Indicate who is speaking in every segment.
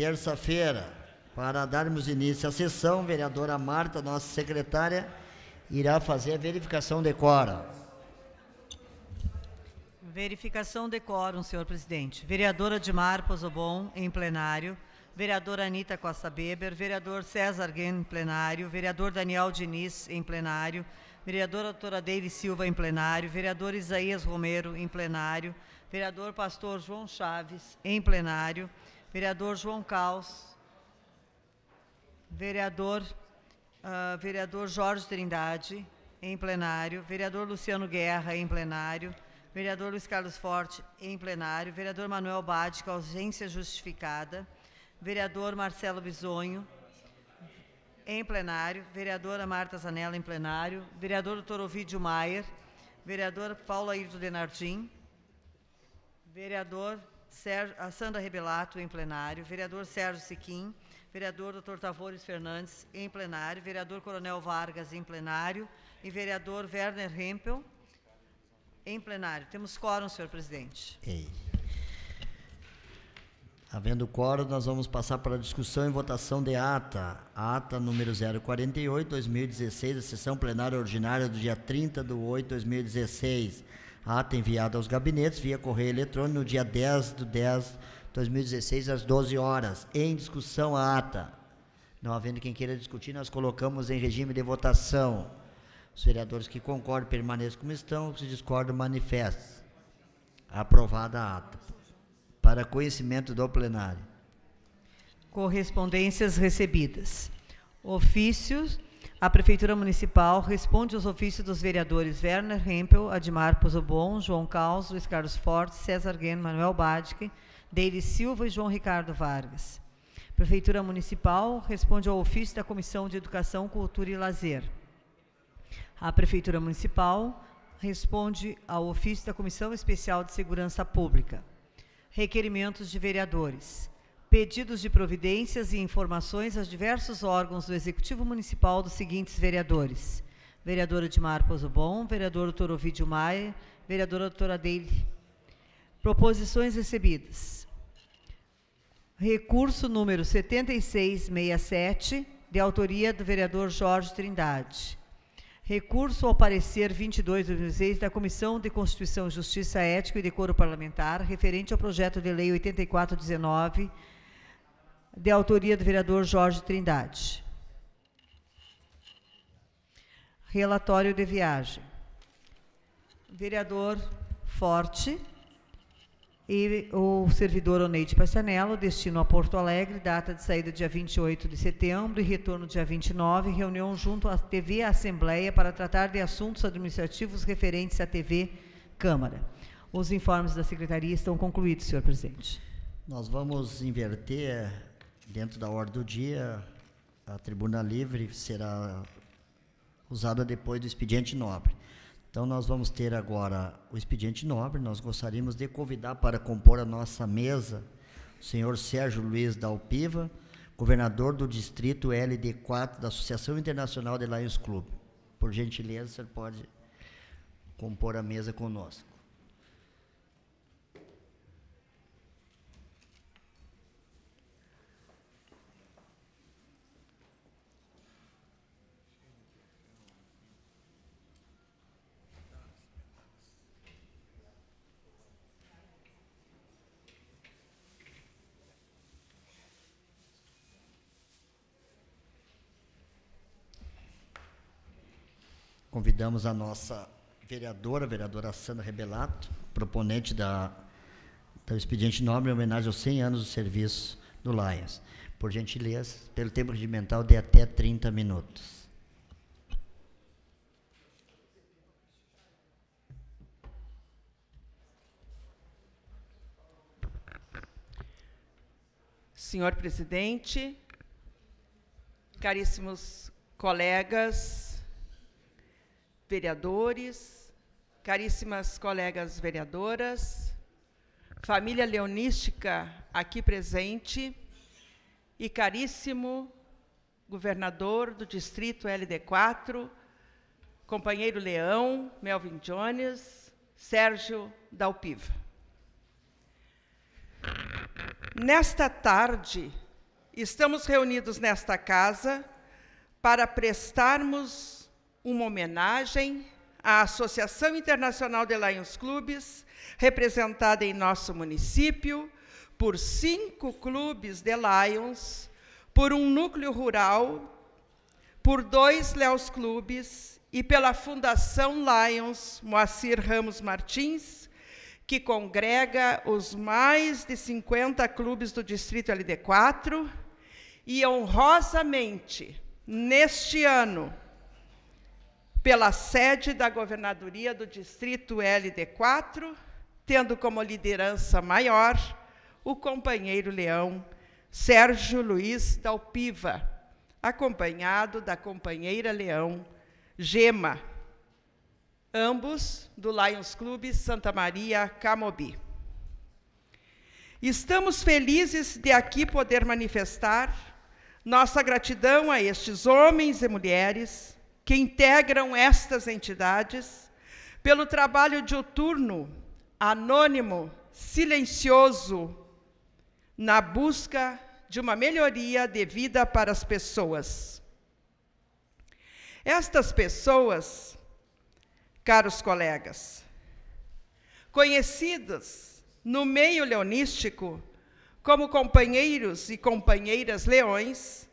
Speaker 1: terça-feira. Para darmos início à sessão, vereadora Marta, nossa secretária, irá fazer a verificação de quórum.
Speaker 2: Verificação de quórum, senhor presidente. Vereadora Dimar Pozobon, em plenário. Vereadora Anita Costa Beber. Vereador César Guen, em plenário. Vereador Daniel Diniz, em plenário. Vereadora doutora Deire Silva, em plenário. Vereador Isaías Romero, em plenário. Vereador Pastor João Chaves, em plenário vereador João Caos, vereador, uh, vereador Jorge Trindade, em plenário, vereador Luciano Guerra, em plenário, vereador Luiz Carlos Forte, em plenário, vereador Manuel Bade, com ausência justificada, vereador Marcelo Bisonho, em plenário, vereadora Marta Zanella, em plenário, vereador doutor Ovidio Maier, vereador Paulo Ayrton Denardim, vereador a Sandra Rebelato, em plenário, vereador Sérgio Siquim, vereador Dr. Tavores Fernandes, em plenário, vereador Coronel Vargas, em plenário, e vereador Werner Hempel, em plenário. Temos quórum, senhor presidente.
Speaker 1: Ei. Havendo quórum, nós vamos passar para a discussão e votação de ata. Ata número 048, 2016, a sessão plenária ordinária do dia 30 de 8 de 2016 ata ah, tá enviada aos gabinetes via correio eletrônico no dia 10 de 10 de 2016, às 12 horas. Em discussão, a ata. Não havendo quem queira discutir, nós colocamos em regime de votação. Os vereadores que concordam permaneçam como estão, se discordam, manifestem. Aprovada a ata. Para conhecimento do plenário.
Speaker 2: Correspondências recebidas. Ofícios a Prefeitura Municipal responde aos ofícios dos vereadores Werner Hempel, Admar Pozobon, João Caus, Luiz Carlos Forte, César Guen, Manuel Badke, Deile Silva e João Ricardo Vargas. A Prefeitura Municipal responde ao ofício da Comissão de Educação, Cultura e Lazer. A Prefeitura Municipal responde ao ofício da Comissão Especial de Segurança Pública. Requerimentos de vereadores pedidos de providências e informações aos diversos órgãos do Executivo Municipal dos seguintes vereadores. Vereadora Edmar Bom, vereador doutor Ovidio Maia, vereadora doutora Deile. Proposições recebidas. Recurso número 7667, de autoria do vereador Jorge Trindade. Recurso ao parecer 22 2006 da Comissão de Constituição, Justiça, Ética e Decoro Parlamentar, referente ao projeto de lei 8419 de autoria do vereador Jorge Trindade. Relatório de viagem. Vereador Forte e o servidor Oneide Passanello, destino a Porto Alegre, data de saída dia 28 de setembro e retorno dia 29, reunião junto à TV Assembleia para tratar de assuntos administrativos referentes à TV Câmara. Os informes da secretaria estão concluídos, senhor presidente.
Speaker 1: Nós vamos inverter dentro da ordem do dia, a tribuna livre será usada depois do expediente nobre. Então, nós vamos ter agora o expediente nobre. Nós gostaríamos de convidar para compor a nossa mesa o senhor Sérgio Luiz Dalpiva, governador do distrito LD4 da Associação Internacional de Lions Club. Por gentileza, o senhor pode compor a mesa conosco. Convidamos a nossa vereadora, a vereadora Sandra Rebelato, proponente da, do expediente nobre em homenagem aos 100 anos do serviço do Lions. Por gentileza, pelo tempo regimental de até 30 minutos.
Speaker 3: Senhor presidente, caríssimos colegas, vereadores, caríssimas colegas vereadoras, família leonística aqui presente e caríssimo governador do distrito LD4, companheiro Leão, Melvin Jones, Sérgio Dalpiva. Nesta tarde, estamos reunidos nesta casa para prestarmos uma homenagem à Associação Internacional de Lions Clubes, representada em nosso município por cinco clubes de Lions, por um núcleo rural, por dois Leos Clubes e pela Fundação Lions Moacir Ramos Martins, que congrega os mais de 50 clubes do Distrito LD4 e honrosamente, neste ano, pela sede da governadoria do distrito LD4, tendo como liderança maior o companheiro Leão Sérgio Luiz Dalpiva, acompanhado da companheira Leão Gema, ambos do Lions Clube Santa Maria Camobi. Estamos felizes de aqui poder manifestar nossa gratidão a estes homens e mulheres que integram estas entidades, pelo trabalho diuturno, anônimo, silencioso, na busca de uma melhoria de vida para as pessoas. Estas pessoas, caros colegas, conhecidas no meio leonístico como companheiros e companheiras leões,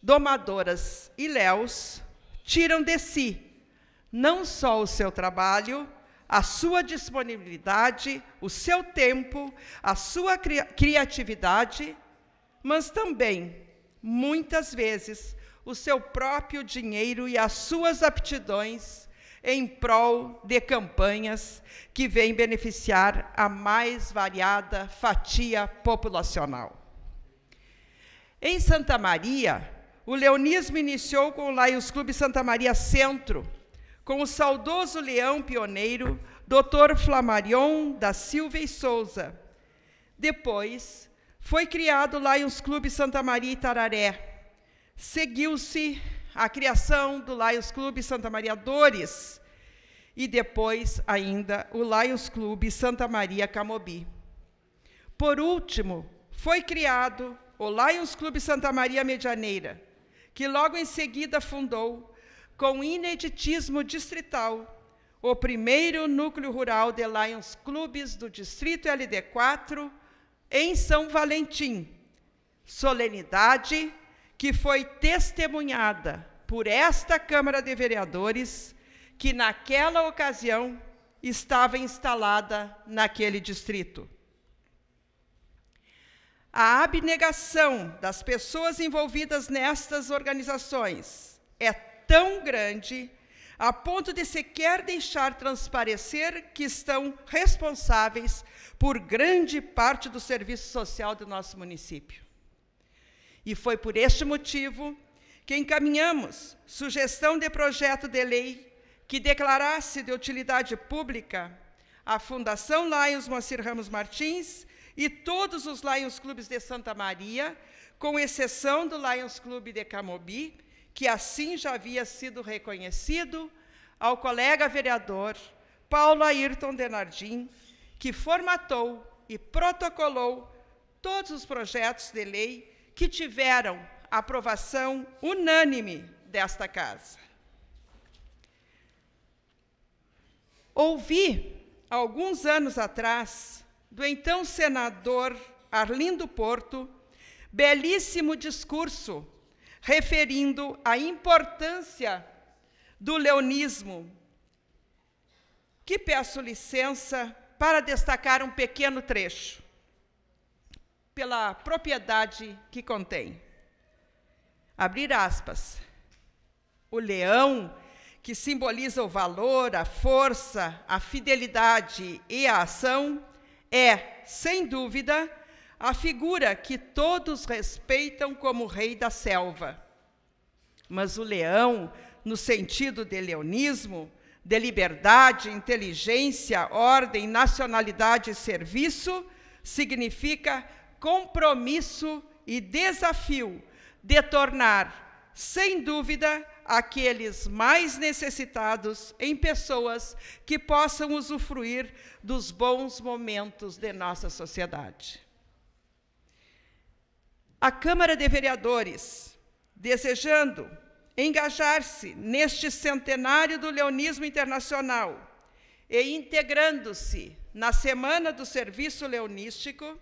Speaker 3: domadoras e léus, tiram de si não só o seu trabalho, a sua disponibilidade, o seu tempo, a sua cri criatividade, mas também, muitas vezes, o seu próprio dinheiro e as suas aptidões em prol de campanhas que vêm beneficiar a mais variada fatia populacional. Em Santa Maria, o leonismo iniciou com o Lions Clube Santa Maria Centro, com o saudoso leão pioneiro, Dr. Flamarion da Silva e Souza. Depois, foi criado o Lions Clube Santa Maria Itararé. Seguiu-se a criação do Lions Clube Santa Maria Dores e depois ainda o Lions Clube Santa Maria Camobi. Por último, foi criado o Lions Clube Santa Maria Medianeira, que logo em seguida fundou, com ineditismo distrital, o primeiro núcleo rural de Lions Clubes do Distrito LD4, em São Valentim. Solenidade que foi testemunhada por esta Câmara de Vereadores, que naquela ocasião estava instalada naquele distrito. A abnegação das pessoas envolvidas nestas organizações é tão grande a ponto de sequer deixar transparecer que estão responsáveis por grande parte do serviço social do nosso município. E foi por este motivo que encaminhamos sugestão de projeto de lei que declarasse de utilidade pública a Fundação Lions Moacir Ramos Martins e todos os Lions Clubes de Santa Maria, com exceção do Lions Clube de Camobi, que assim já havia sido reconhecido, ao colega vereador Paulo Ayrton Denardim, que formatou e protocolou todos os projetos de lei que tiveram aprovação unânime desta casa. Ouvi, alguns anos atrás, do então senador Arlindo Porto, belíssimo discurso referindo a importância do leonismo, que peço licença para destacar um pequeno trecho, pela propriedade que contém. Abrir aspas. O leão, que simboliza o valor, a força, a fidelidade e a ação, é, sem dúvida, a figura que todos respeitam como rei da selva. Mas o leão, no sentido de leonismo, de liberdade, inteligência, ordem, nacionalidade e serviço, significa compromisso e desafio de tornar, sem dúvida, aqueles mais necessitados em pessoas que possam usufruir dos bons momentos de nossa sociedade. A Câmara de Vereadores, desejando engajar-se neste centenário do leonismo internacional e integrando-se na Semana do Serviço Leonístico,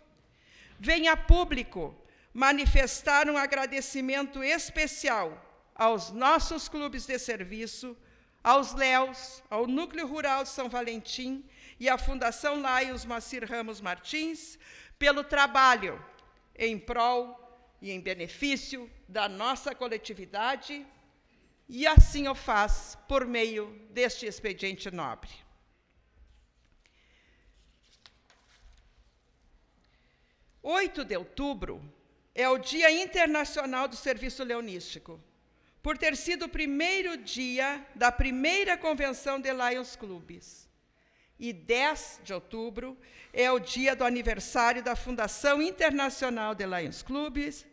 Speaker 3: vem a público manifestar um agradecimento especial aos nossos clubes de serviço, aos Léus, ao Núcleo Rural de São Valentim e à Fundação Laios Macir Ramos Martins, pelo trabalho em prol e em benefício da nossa coletividade, e assim o faz por meio deste expediente nobre. Oito de outubro é o Dia Internacional do Serviço Leonístico por ter sido o primeiro dia da primeira convenção de Lions Clubes. E 10 de outubro é o dia do aniversário da Fundação Internacional de Lions Clubes,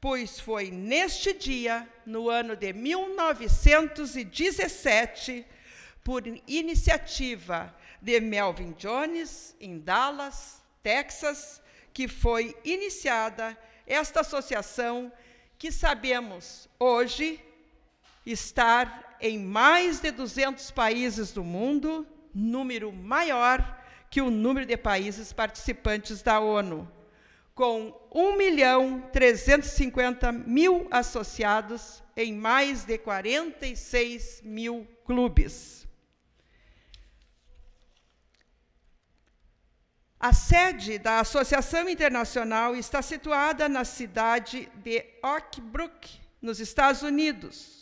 Speaker 3: pois foi neste dia, no ano de 1917, por iniciativa de Melvin Jones, em Dallas, Texas, que foi iniciada esta associação que sabemos hoje estar em mais de 200 países do mundo, número maior que o número de países participantes da ONU, com 1 milhão 350 mil associados em mais de 46 mil clubes. A sede da Associação Internacional está situada na cidade de Oakbrook, nos Estados Unidos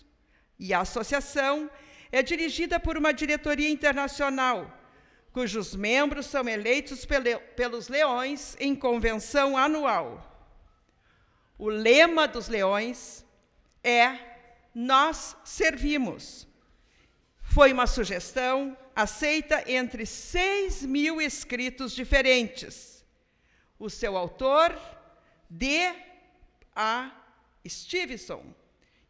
Speaker 3: e a associação é dirigida por uma diretoria internacional, cujos membros são eleitos pele, pelos leões em convenção anual. O lema dos leões é Nós servimos. Foi uma sugestão aceita entre 6 mil escritos diferentes. O seu autor, D. A. Stevenson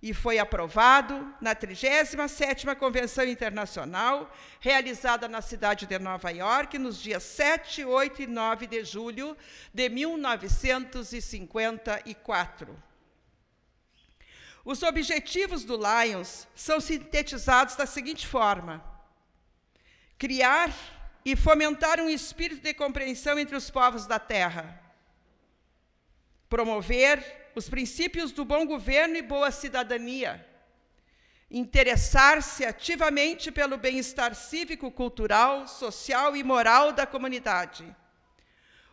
Speaker 3: e foi aprovado na 37ª Convenção Internacional, realizada na cidade de Nova York, nos dias 7, 8 e 9 de julho de 1954. Os objetivos do Lions são sintetizados da seguinte forma: criar e fomentar um espírito de compreensão entre os povos da Terra, promover os princípios do bom governo e boa cidadania, interessar-se ativamente pelo bem-estar cívico, cultural, social e moral da comunidade,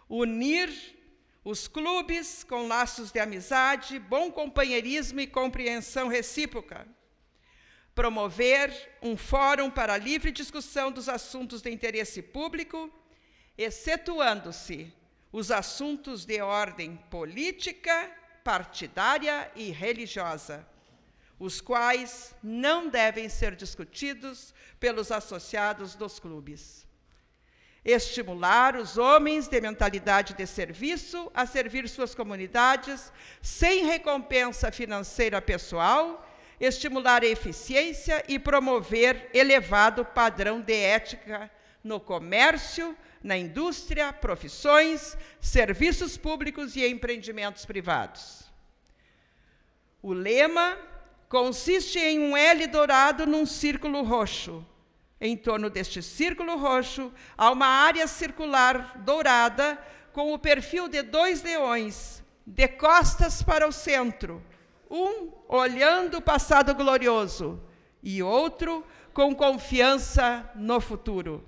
Speaker 3: unir os clubes com laços de amizade, bom companheirismo e compreensão recíproca, promover um fórum para a livre discussão dos assuntos de interesse público, excetuando-se os assuntos de ordem política partidária e religiosa, os quais não devem ser discutidos pelos associados dos clubes. Estimular os homens de mentalidade de serviço a servir suas comunidades sem recompensa financeira pessoal estimular a eficiência e promover elevado padrão de ética no comércio, na indústria, profissões, serviços públicos e empreendimentos privados. O lema consiste em um L dourado num círculo roxo. Em torno deste círculo roxo, há uma área circular dourada com o perfil de dois leões, de costas para o centro, um olhando o passado glorioso e outro com confiança no futuro.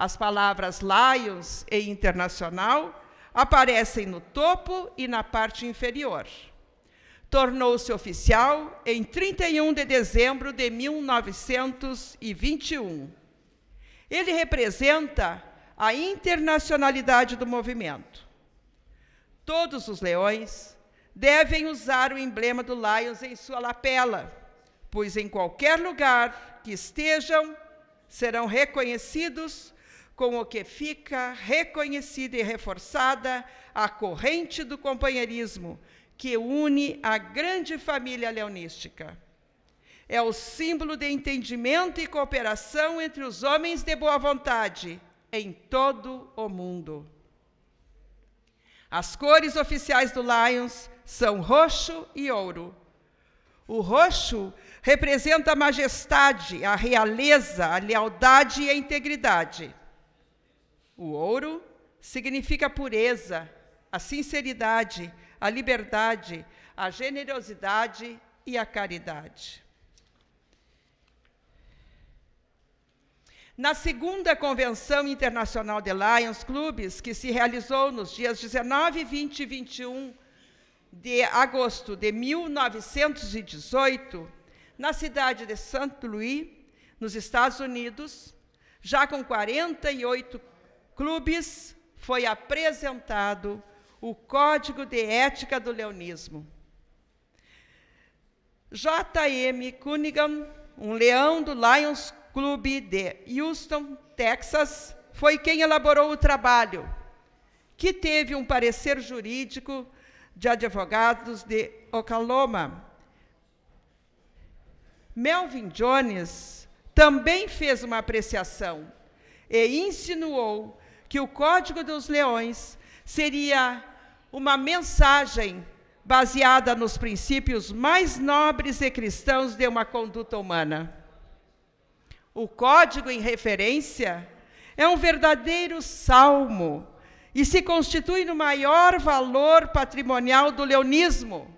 Speaker 3: As palavras Lions e Internacional aparecem no topo e na parte inferior. Tornou-se oficial em 31 de dezembro de 1921. Ele representa a internacionalidade do movimento. Todos os leões devem usar o emblema do Lions em sua lapela, pois em qualquer lugar que estejam, serão reconhecidos com o que fica reconhecida e reforçada a corrente do companheirismo que une a grande família leonística. É o símbolo de entendimento e cooperação entre os homens de boa vontade em todo o mundo. As cores oficiais do Lions são roxo e ouro. O roxo representa a majestade, a realeza, a lealdade e a integridade. O ouro significa a pureza, a sinceridade, a liberdade, a generosidade e a caridade. Na segunda Convenção Internacional de Lions Clubes, que se realizou nos dias 19, 20 e 21 de agosto de 1918, na cidade de Santo Louis, nos Estados Unidos, já com 48 clubes foi apresentado o Código de Ética do Leonismo. J.M. Cunningham, um leão do Lions Club de Houston, Texas, foi quem elaborou o trabalho, que teve um parecer jurídico de advogados de Oklahoma. Melvin Jones também fez uma apreciação e insinuou que o Código dos Leões seria uma mensagem baseada nos princípios mais nobres e cristãos de uma conduta humana. O código em referência é um verdadeiro salmo e se constitui no maior valor patrimonial do leonismo,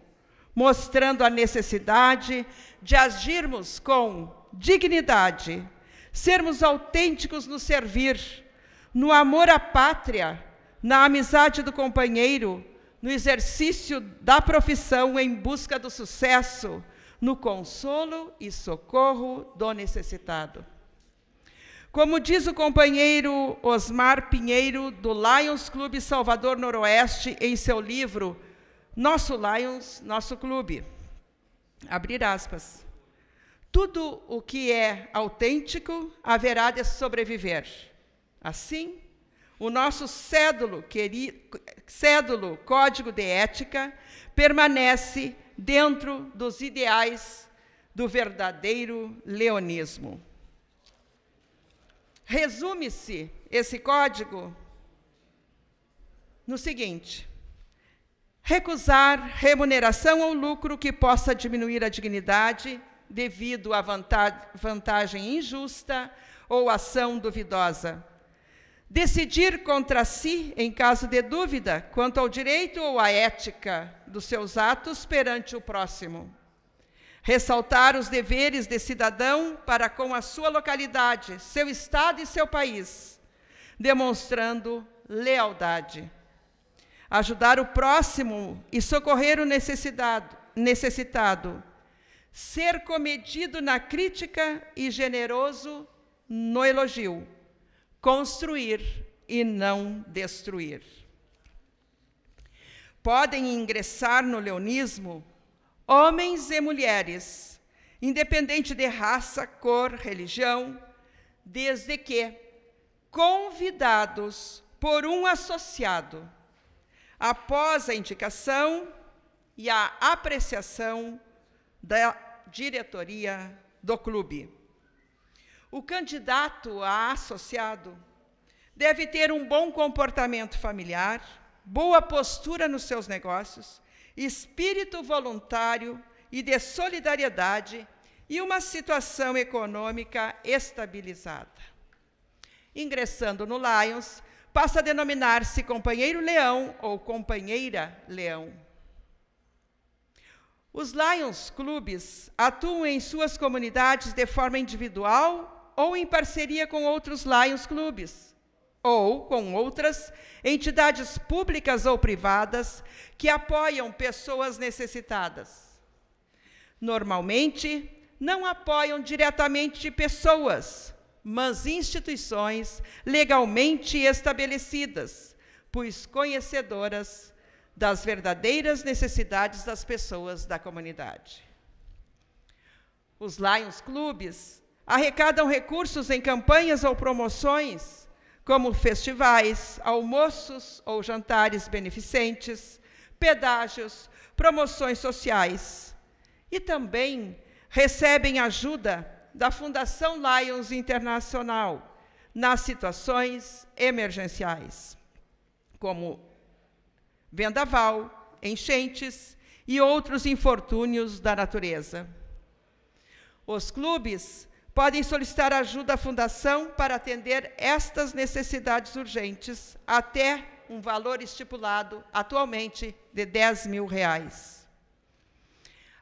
Speaker 3: mostrando a necessidade de agirmos com dignidade, sermos autênticos no servir no amor à pátria, na amizade do companheiro, no exercício da profissão em busca do sucesso, no consolo e socorro do necessitado. Como diz o companheiro Osmar Pinheiro, do Lions Clube Salvador Noroeste, em seu livro Nosso Lions, Nosso Clube. Abrir aspas. Tudo o que é autêntico haverá de sobreviver Assim, o nosso cédulo, querido, cédulo código de ética permanece dentro dos ideais do verdadeiro leonismo. Resume-se esse código no seguinte: recusar remuneração ou lucro que possa diminuir a dignidade devido a vantagem injusta ou ação duvidosa Decidir contra si, em caso de dúvida, quanto ao direito ou à ética dos seus atos perante o próximo. Ressaltar os deveres de cidadão para com a sua localidade, seu estado e seu país, demonstrando lealdade. Ajudar o próximo e socorrer o necessitado, necessitado. Ser comedido na crítica e generoso no elogio construir e não destruir. Podem ingressar no leonismo homens e mulheres, independente de raça, cor, religião, desde que convidados por um associado, após a indicação e a apreciação da diretoria do clube. O candidato a associado deve ter um bom comportamento familiar, boa postura nos seus negócios, espírito voluntário e de solidariedade e uma situação econômica estabilizada. Ingressando no Lions, passa a denominar-se companheiro leão ou companheira leão. Os Lions Clubes atuam em suas comunidades de forma individual ou em parceria com outros Lions Clubes, ou com outras entidades públicas ou privadas que apoiam pessoas necessitadas. Normalmente, não apoiam diretamente pessoas, mas instituições legalmente estabelecidas, pois conhecedoras das verdadeiras necessidades das pessoas da comunidade. Os Lions Clubes arrecadam recursos em campanhas ou promoções, como festivais, almoços ou jantares beneficentes, pedágios, promoções sociais. E também recebem ajuda da Fundação Lions Internacional nas situações emergenciais, como vendaval, enchentes e outros infortúnios da natureza. Os clubes podem solicitar ajuda à Fundação para atender estas necessidades urgentes, até um valor estipulado atualmente de 10 mil reais.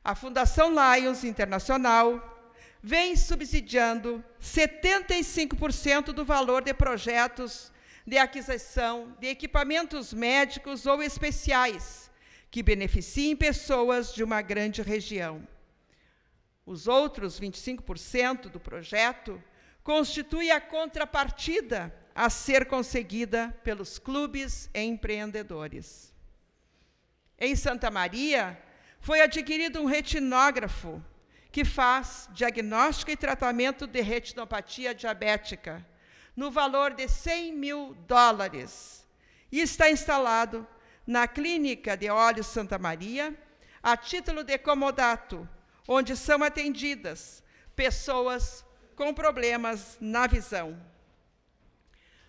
Speaker 3: A Fundação Lions Internacional vem subsidiando 75% do valor de projetos de aquisição de equipamentos médicos ou especiais que beneficiem pessoas de uma grande região. Os outros 25% do projeto constitui a contrapartida a ser conseguida pelos clubes e empreendedores. Em Santa Maria, foi adquirido um retinógrafo que faz diagnóstico e tratamento de retinopatia diabética, no valor de 100 mil dólares, e está instalado na Clínica de Olhos Santa Maria, a título de comodato, onde são atendidas pessoas com problemas na visão.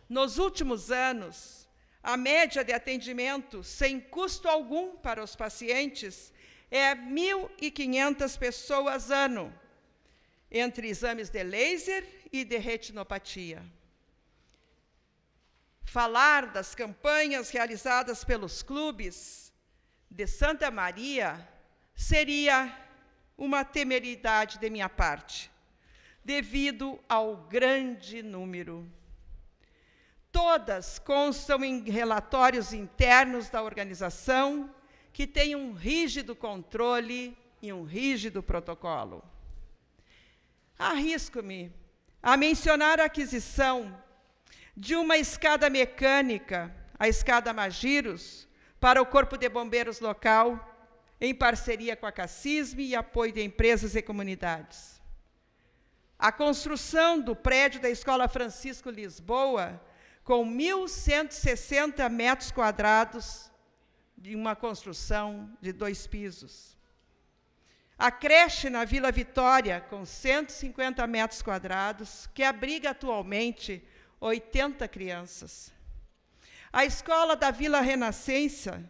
Speaker 3: Nos últimos anos, a média de atendimento sem custo algum para os pacientes é 1.500 pessoas ano, entre exames de laser e de retinopatia. Falar das campanhas realizadas pelos clubes de Santa Maria seria uma temeridade de minha parte, devido ao grande número. Todas constam em relatórios internos da organização, que tem um rígido controle e um rígido protocolo. Arrisco-me a mencionar a aquisição de uma escada mecânica, a escada Magiros, para o Corpo de Bombeiros local, em parceria com a CACISME e apoio de empresas e comunidades. A construção do prédio da Escola Francisco Lisboa, com 1.160 metros quadrados, de uma construção de dois pisos. A creche na Vila Vitória, com 150 metros quadrados, que abriga atualmente 80 crianças. A escola da Vila Renascença,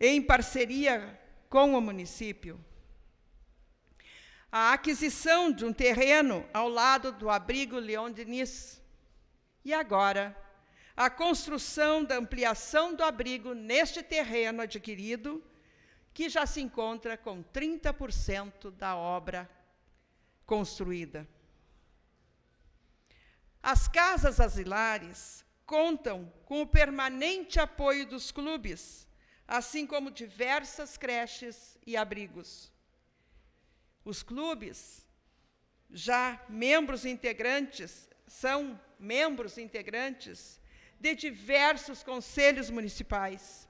Speaker 3: em parceria com o município. A aquisição de um terreno ao lado do abrigo Leon Diniz. E agora, a construção da ampliação do abrigo neste terreno adquirido, que já se encontra com 30% da obra construída. As casas asilares contam com o permanente apoio dos clubes assim como diversas creches e abrigos. Os clubes, já membros integrantes, são membros integrantes de diversos conselhos municipais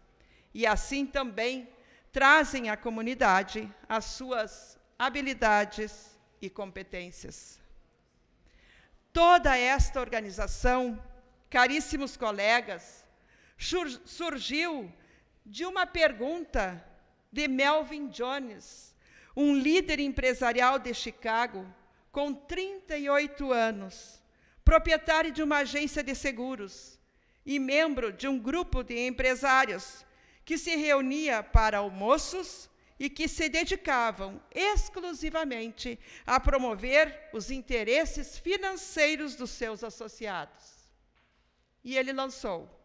Speaker 3: e assim também trazem à comunidade as suas habilidades e competências. Toda esta organização, caríssimos colegas, surgiu de uma pergunta de Melvin Jones, um líder empresarial de Chicago, com 38 anos, proprietário de uma agência de seguros e membro de um grupo de empresários que se reunia para almoços e que se dedicavam exclusivamente a promover os interesses financeiros dos seus associados. E ele lançou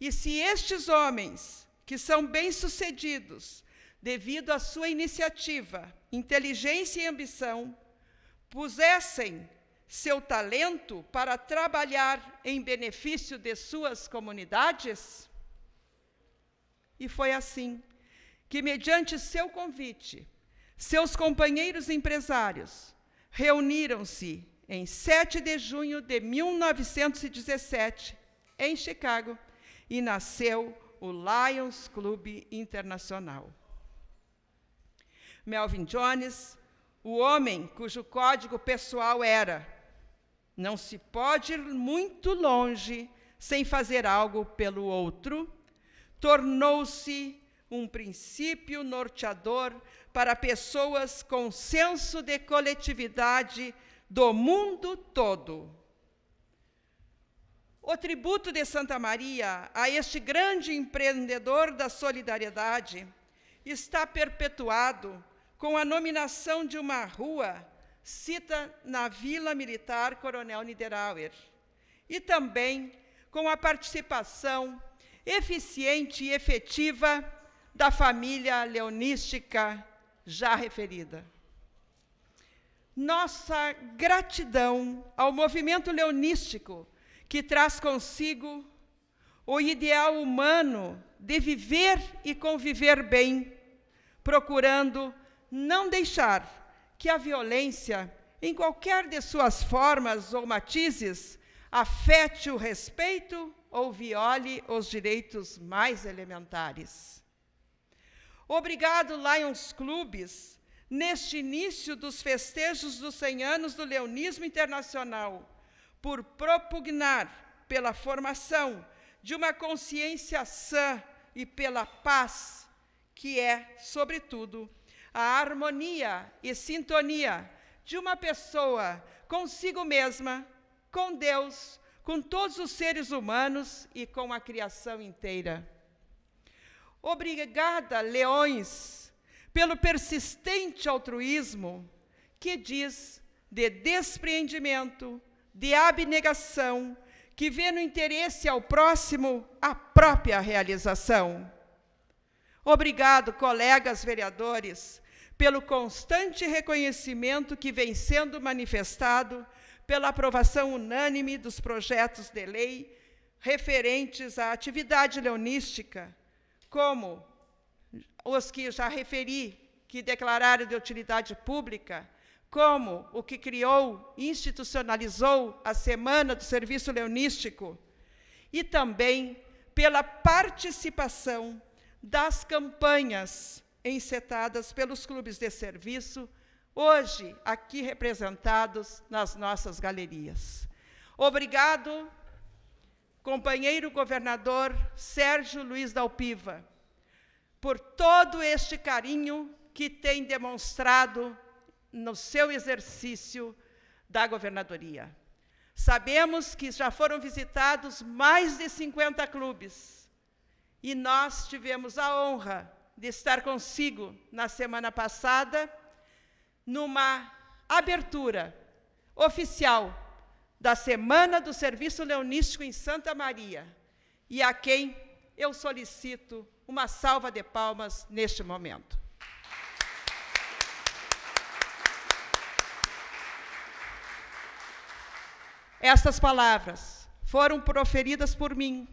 Speaker 3: e se estes homens, que são bem-sucedidos, devido à sua iniciativa, inteligência e ambição, pusessem seu talento para trabalhar em benefício de suas comunidades? E foi assim que, mediante seu convite, seus companheiros empresários reuniram-se em 7 de junho de 1917, em Chicago, e nasceu o Lions Club Internacional. Melvin Jones, o homem cujo código pessoal era: não se pode ir muito longe sem fazer algo pelo outro, tornou-se um princípio norteador para pessoas com senso de coletividade do mundo todo. O tributo de Santa Maria a este grande empreendedor da solidariedade está perpetuado com a nominação de uma rua, cita na Vila Militar Coronel Niederauer, e também com a participação eficiente e efetiva da família leonística já referida. Nossa gratidão ao movimento leonístico que traz consigo o ideal humano de viver e conviver bem, procurando não deixar que a violência, em qualquer de suas formas ou matizes, afete o respeito ou viole os direitos mais elementares. Obrigado, Lions Clubes, neste início dos festejos dos 100 anos do Leonismo Internacional por propugnar pela formação de uma consciência sã e pela paz, que é, sobretudo, a harmonia e sintonia de uma pessoa consigo mesma, com Deus, com todos os seres humanos e com a criação inteira. Obrigada, leões, pelo persistente altruísmo que diz de despreendimento, de abnegação, que vê no interesse ao próximo a própria realização. Obrigado, colegas vereadores, pelo constante reconhecimento que vem sendo manifestado pela aprovação unânime dos projetos de lei referentes à atividade leonística, como os que já referi, que declararam de utilidade pública, como o que criou, institucionalizou a Semana do Serviço Leonístico, e também pela participação das campanhas encetadas pelos clubes de serviço, hoje aqui representados nas nossas galerias. Obrigado, companheiro governador Sérgio Luiz Dalpiva, por todo este carinho que tem demonstrado no seu exercício da governadoria. Sabemos que já foram visitados mais de 50 clubes e nós tivemos a honra de estar consigo na semana passada numa abertura oficial da Semana do Serviço Leonístico em Santa Maria e a quem eu solicito uma salva de palmas neste momento. Estas palavras foram proferidas por mim,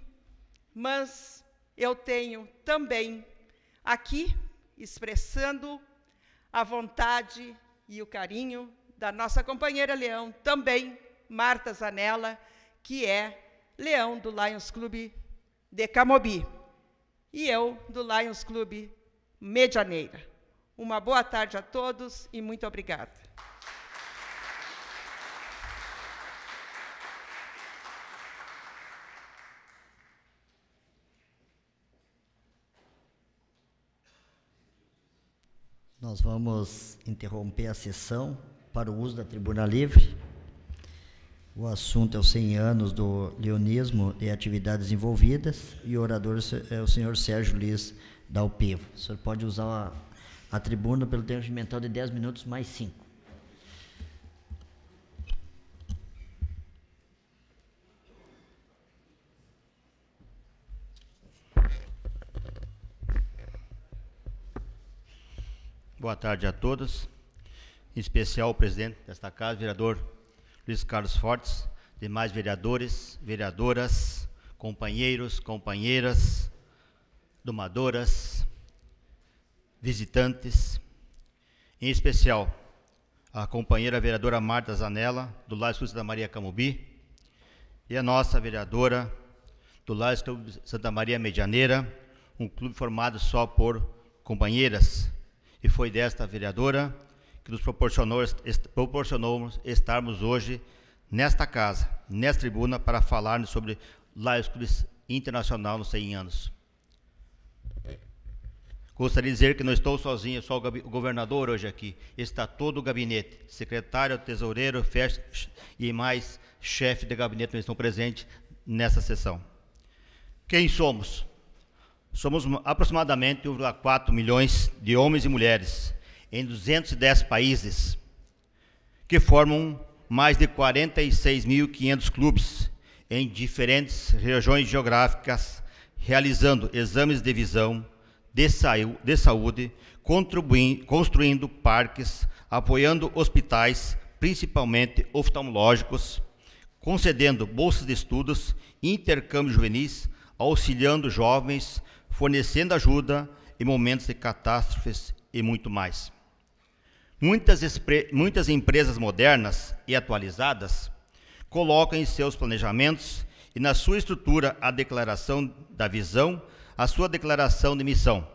Speaker 3: mas eu tenho também aqui expressando a vontade e o carinho da nossa companheira Leão, também Marta Zanella, que é Leão do Lions Clube de Camobi e eu do Lions Clube Medianeira. Uma boa tarde a todos e muito obrigada.
Speaker 1: Nós vamos interromper a sessão para o uso da tribuna livre. O assunto é os 100 anos do leonismo e atividades envolvidas e o orador é o senhor Sérgio Luiz Dalpivo. O senhor pode usar a, a tribuna pelo tempo regimental de 10 minutos mais 5.
Speaker 4: Boa tarde a todos, em especial o presidente desta casa, vereador Luiz Carlos Fortes, demais vereadores, vereadoras, companheiros, companheiras, domadoras, visitantes, em especial a companheira vereadora Marta Zanella, do Lar Sul Santa Maria Camubi, e a nossa vereadora do Lar Santa Maria Medianeira, um clube formado só por companheiras, e foi desta vereadora que nos proporcionou, est proporcionou estarmos hoje nesta casa, nesta tribuna, para falar sobre Lions Club Internacional nos 100 anos. Gostaria de dizer que não estou sozinho, só o governador hoje aqui. Está todo o gabinete, secretário, tesoureiro, e mais chefe de gabinete estão presentes nessa sessão. Quem somos? Somos aproximadamente 1,4 milhões de homens e mulheres em 210 países, que formam mais de 46.500 clubes em diferentes regiões geográficas, realizando exames de visão, de, de saúde, construindo parques, apoiando hospitais, principalmente oftalmológicos, concedendo bolsas de estudos, intercâmbio juvenis, auxiliando jovens fornecendo ajuda em momentos de catástrofes e muito mais. Muitas, muitas empresas modernas e atualizadas colocam em seus planejamentos e na sua estrutura a declaração da visão, a sua declaração de missão.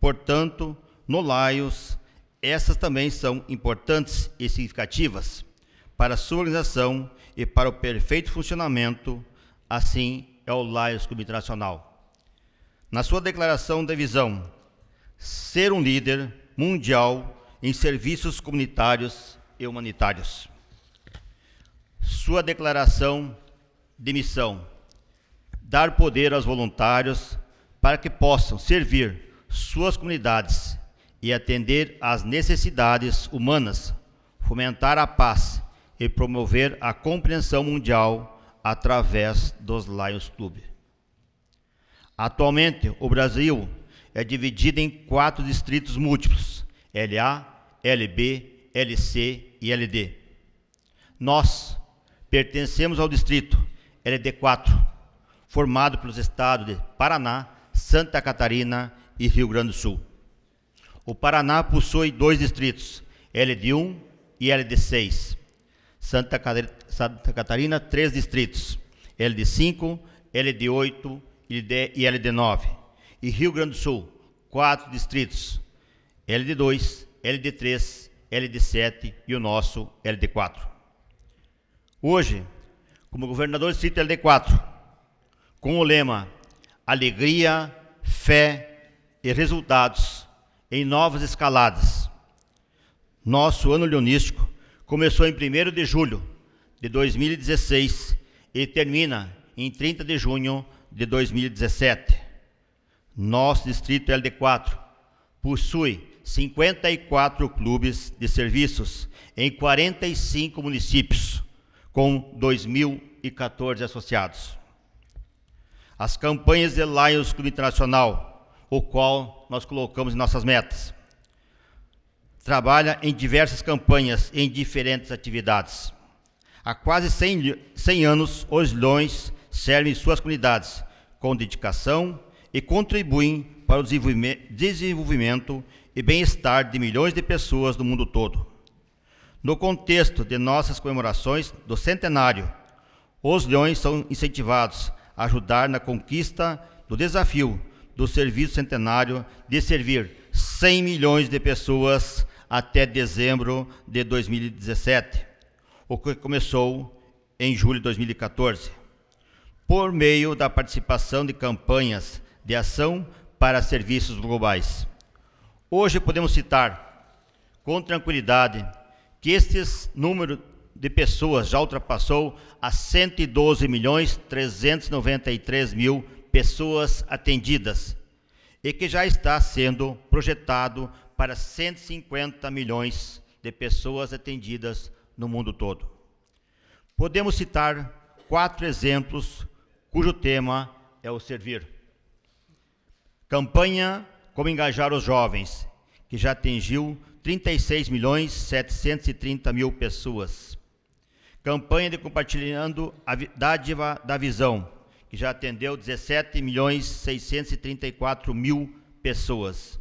Speaker 4: Portanto, no Laios, essas também são importantes e significativas para a sua organização e para o perfeito funcionamento, assim é o Laios Clube Internacional na sua declaração de visão, ser um líder mundial em serviços comunitários e humanitários. Sua declaração de missão, dar poder aos voluntários para que possam servir suas comunidades e atender às necessidades humanas, fomentar a paz e promover a compreensão mundial através dos Lions Club. Atualmente, o Brasil é dividido em quatro distritos múltiplos: LA, LB, LC e LD. Nós pertencemos ao distrito LD4, formado pelos estados de Paraná, Santa Catarina e Rio Grande do Sul. O Paraná possui dois distritos, LD1 e LD6. Santa, Catarina, três distritos, LD5, LD8 LD e LD9. E Rio Grande do Sul, quatro distritos: LD2, LD3, LD7 e o nosso LD4. Hoje, como governador do distrito LD4, com o lema Alegria, Fé e Resultados em Novas Escaladas, nosso ano leonístico começou em 1 de julho de 2016 e termina em 30 de junho de 2017, nosso distrito LD4 possui 54 clubes de serviços em 45 municípios, com 2.014 associados. As campanhas de Lions Clube Internacional, o qual nós colocamos em nossas metas, trabalha em diversas campanhas, em diferentes atividades. Há quase 100, 100 anos, os leões servem suas comunidades com dedicação e contribuem para o desenvolvimento e bem-estar de milhões de pessoas do mundo todo. No contexto de nossas comemorações do centenário, os leões são incentivados a ajudar na conquista do desafio do serviço centenário de servir 100 milhões de pessoas até dezembro de 2017, o que começou em julho de 2014 por meio da participação de campanhas de ação para serviços globais. Hoje podemos citar com tranquilidade que este número de pessoas já ultrapassou a 112 milhões 393 mil pessoas atendidas e que já está sendo projetado para 150 milhões de pessoas atendidas no mundo todo. Podemos citar quatro exemplos cujo tema é o servir. Campanha Como Engajar os Jovens, que já atingiu 36 milhões 730 mil pessoas. Campanha de Compartilhando a Dádiva da Visão, que já atendeu 17 milhões 634 mil pessoas.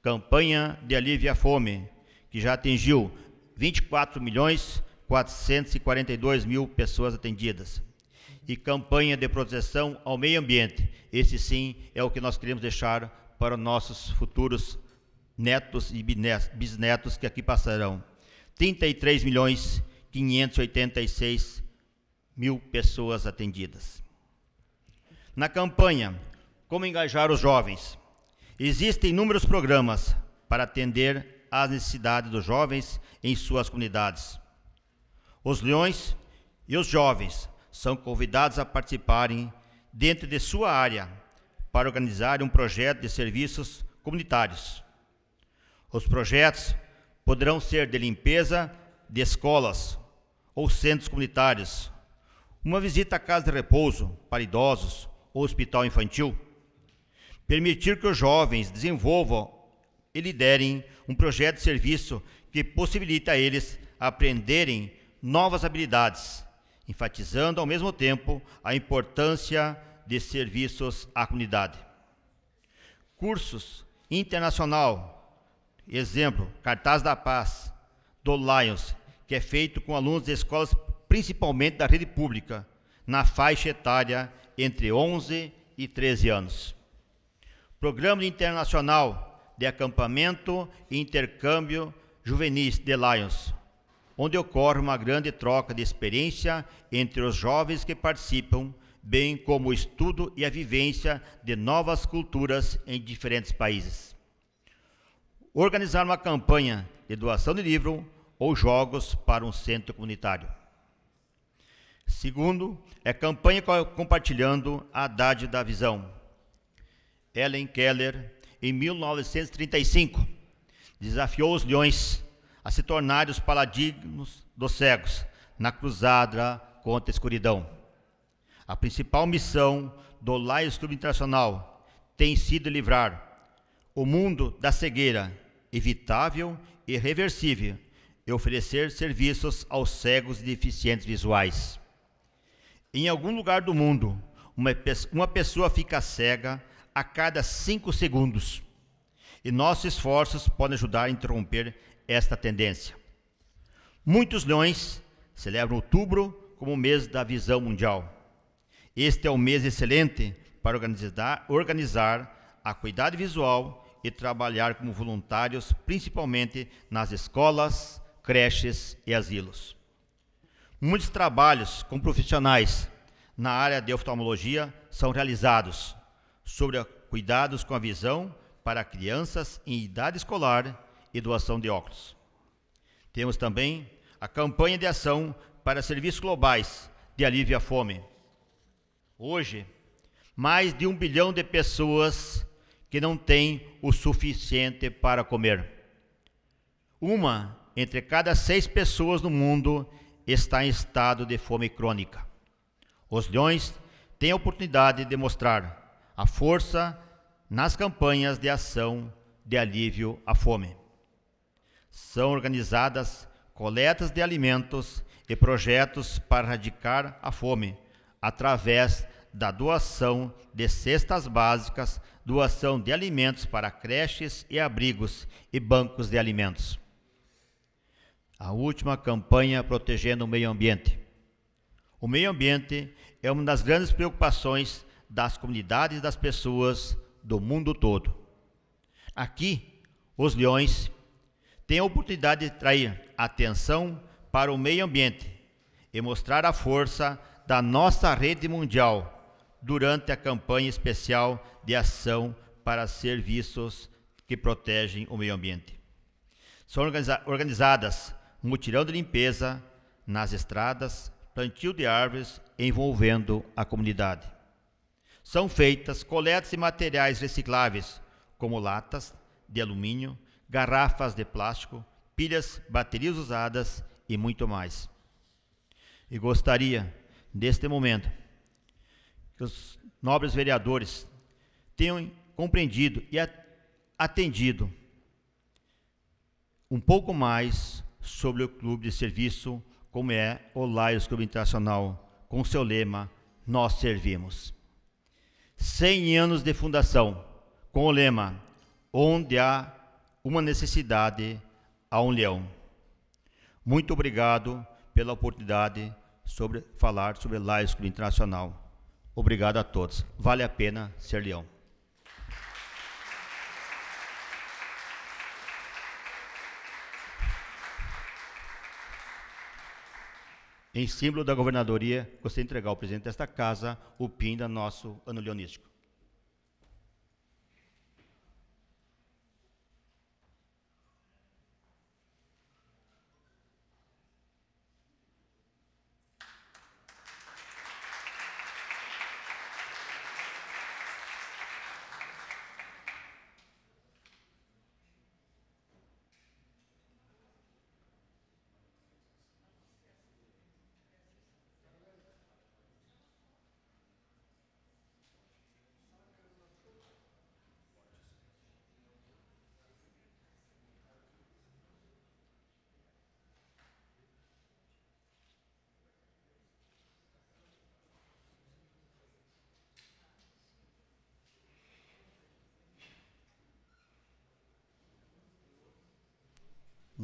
Speaker 4: Campanha de Alívio à Fome, que já atingiu 24 milhões 442 mil pessoas atendidas e campanha de proteção ao meio ambiente. Esse sim é o que nós queremos deixar para nossos futuros netos e bisnetos que aqui passarão. 33 milhões 586 mil pessoas atendidas. Na campanha Como Engajar os Jovens, existem inúmeros programas para atender às necessidades dos jovens em suas comunidades. Os leões e os jovens são convidados a participarem, dentro de sua área, para organizar um projeto de serviços comunitários. Os projetos poderão ser de limpeza de escolas ou centros comunitários, uma visita à casa de repouso para idosos ou hospital infantil, permitir que os jovens desenvolvam e liderem um projeto de serviço que possibilite a eles aprenderem novas habilidades enfatizando ao mesmo tempo a importância de serviços à comunidade. Cursos internacional, exemplo, Cartaz da Paz, do Lions, que é feito com alunos de escolas principalmente da rede pública, na faixa etária entre 11 e 13 anos. Programa internacional de acampamento e intercâmbio juvenis de Lions, onde ocorre uma grande troca de experiência entre os jovens que participam, bem como o estudo e a vivência de novas culturas em diferentes países. Organizar uma campanha de doação de livro ou jogos para um centro comunitário. Segundo, é campanha compartilhando a idade da visão. Ellen Keller, em 1935, desafiou os leões a se tornarem os paladinos dos cegos na cruzada contra a escuridão. A principal missão do Lions Clube Internacional tem sido livrar o mundo da cegueira, evitável e reversível, e oferecer serviços aos cegos e deficientes visuais. Em algum lugar do mundo, uma, uma pessoa fica cega a cada cinco segundos, e nossos esforços podem ajudar a interromper esta tendência. Muitos leões celebram outubro como o mês da visão mundial. Este é um mês excelente para organizar, organizar a cuidado visual e trabalhar como voluntários, principalmente nas escolas, creches e asilos. Muitos trabalhos com profissionais na área de oftalmologia são realizados sobre cuidados com a visão para crianças em idade escolar e doação de óculos. Temos também a campanha de ação para serviços globais de alívio à fome. Hoje, mais de um bilhão de pessoas que não têm o suficiente para comer. Uma entre cada seis pessoas no mundo está em estado de fome crônica. Os leões têm a oportunidade de mostrar a força nas campanhas de ação de alívio à fome são organizadas coletas de alimentos e projetos para erradicar a fome, através da doação de cestas básicas, doação de alimentos para creches e abrigos e bancos de alimentos. A última campanha protegendo o meio ambiente. O meio ambiente é uma das grandes preocupações das comunidades e das pessoas do mundo todo. Aqui, os leões tem a oportunidade de trair atenção para o meio ambiente e mostrar a força da nossa rede mundial durante a campanha especial de ação para serviços que protegem o meio ambiente. São organiza organizadas mutirão de limpeza nas estradas, plantio de árvores envolvendo a comunidade. São feitas coletas de materiais recicláveis, como latas de alumínio, garrafas de plástico, pilhas, baterias usadas e muito mais. E gostaria, neste momento, que os nobres vereadores tenham compreendido e atendido um pouco mais sobre o clube de serviço, como é o Lions Clube Internacional, com seu lema Nós Servimos. 100 anos de fundação, com o lema Onde há uma necessidade a um leão. Muito obrigado pela oportunidade sobre falar sobre Club Internacional. Obrigado a todos. Vale a pena ser leão. Em símbolo da governadoria, gostaria de entregar ao presidente desta casa o PIN da nosso ano leonístico.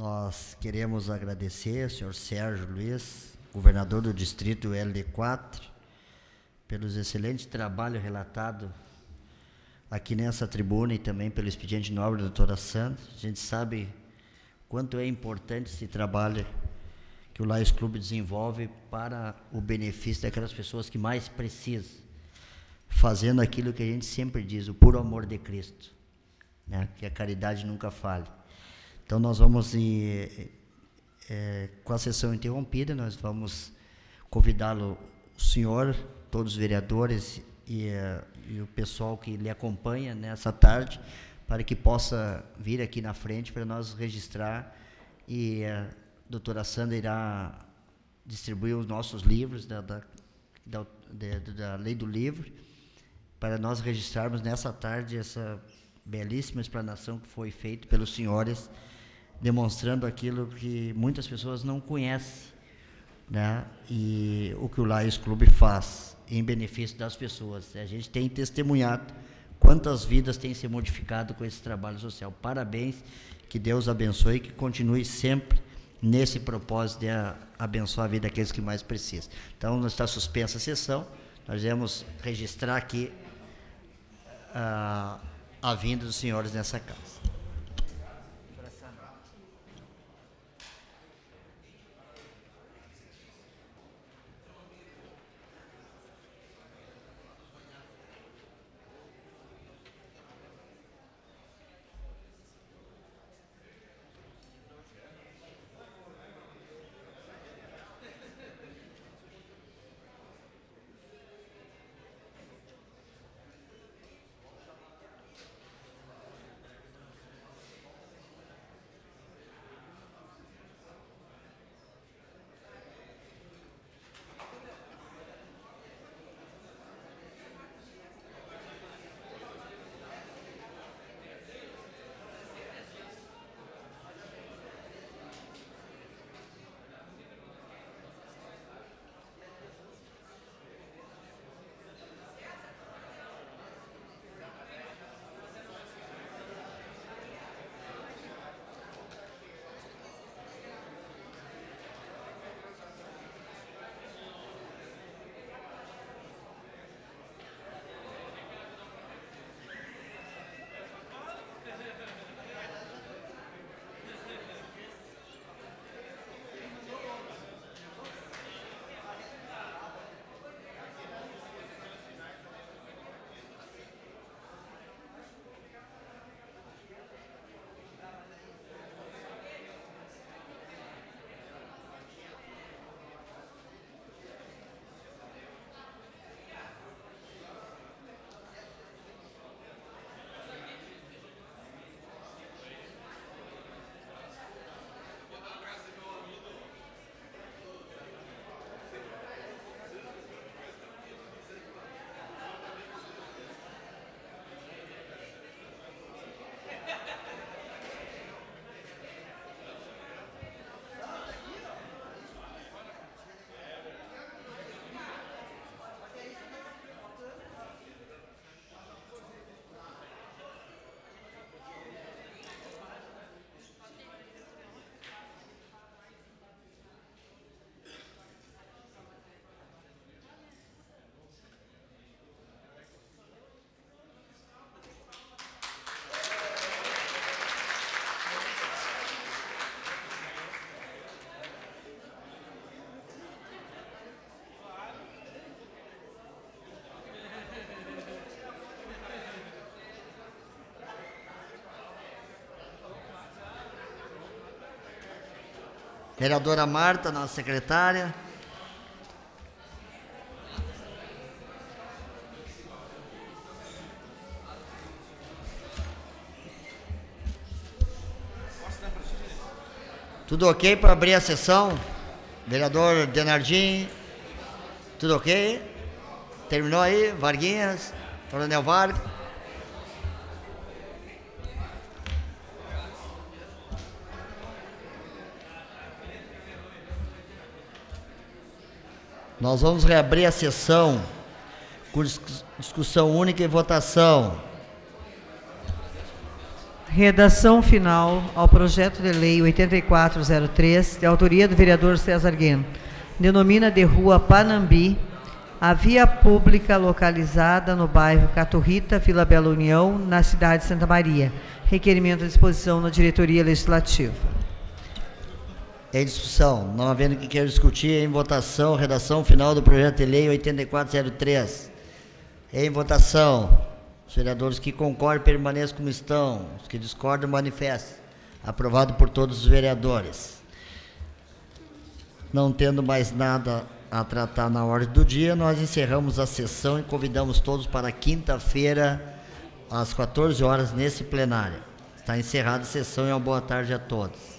Speaker 1: Nós queremos agradecer ao senhor Sérgio Luiz, governador do distrito LD4, pelos excelentes trabalho relatado aqui nessa tribuna e também pelo expediente nobre da doutora Santos. A gente sabe quanto é importante esse trabalho que o Lions Clube desenvolve para o benefício daquelas pessoas que mais precisam, fazendo aquilo que a gente sempre diz, o puro amor de Cristo, né? que a caridade nunca falha. Então, nós vamos, é, com a sessão interrompida, nós vamos convidá-lo, o senhor, todos os vereadores e, eh, e o pessoal que lhe acompanha nessa tarde, para que possa vir aqui na frente para nós registrar e a doutora Sandra irá distribuir os nossos livros da, da, da, da lei do livro para nós registrarmos nessa tarde essa belíssima explanação que foi feita pelos senhores demonstrando aquilo que muitas pessoas não conhecem, né? E o que o Lions Clube faz em benefício das pessoas. A gente tem testemunhado quantas vidas têm se modificado com esse trabalho social. Parabéns, que Deus abençoe e que continue sempre nesse propósito de abençoar a vida daqueles que mais precisam. Então, está suspensa a sessão. Nós vamos registrar aqui uh, a vinda dos senhores nessa casa. Vereadora Marta, nossa secretária. Tudo ok para abrir a sessão? Vereador Denardim, tudo ok? Terminou aí? Varguinhas, Coronel Vargas. Nós vamos reabrir a sessão com discussão única e votação. Redação final
Speaker 2: ao projeto de lei 8403, de autoria do vereador César Gueno. Denomina de rua Panambi a via pública localizada no bairro Caturrita, Vila Bela União, na cidade de Santa Maria. Requerimento à disposição na
Speaker 1: diretoria legislativa. Em discussão. Não havendo que queira discutir, em votação, redação final do projeto de lei 8403. Em votação. Os vereadores que concordam permaneçam como estão. Os que discordam, manifestem. Aprovado por todos os vereadores. Não tendo mais nada a tratar na ordem do dia, nós encerramos a sessão e convidamos todos para quinta-feira, às 14 horas, nesse plenário. Está encerrada a sessão e uma boa tarde a todos.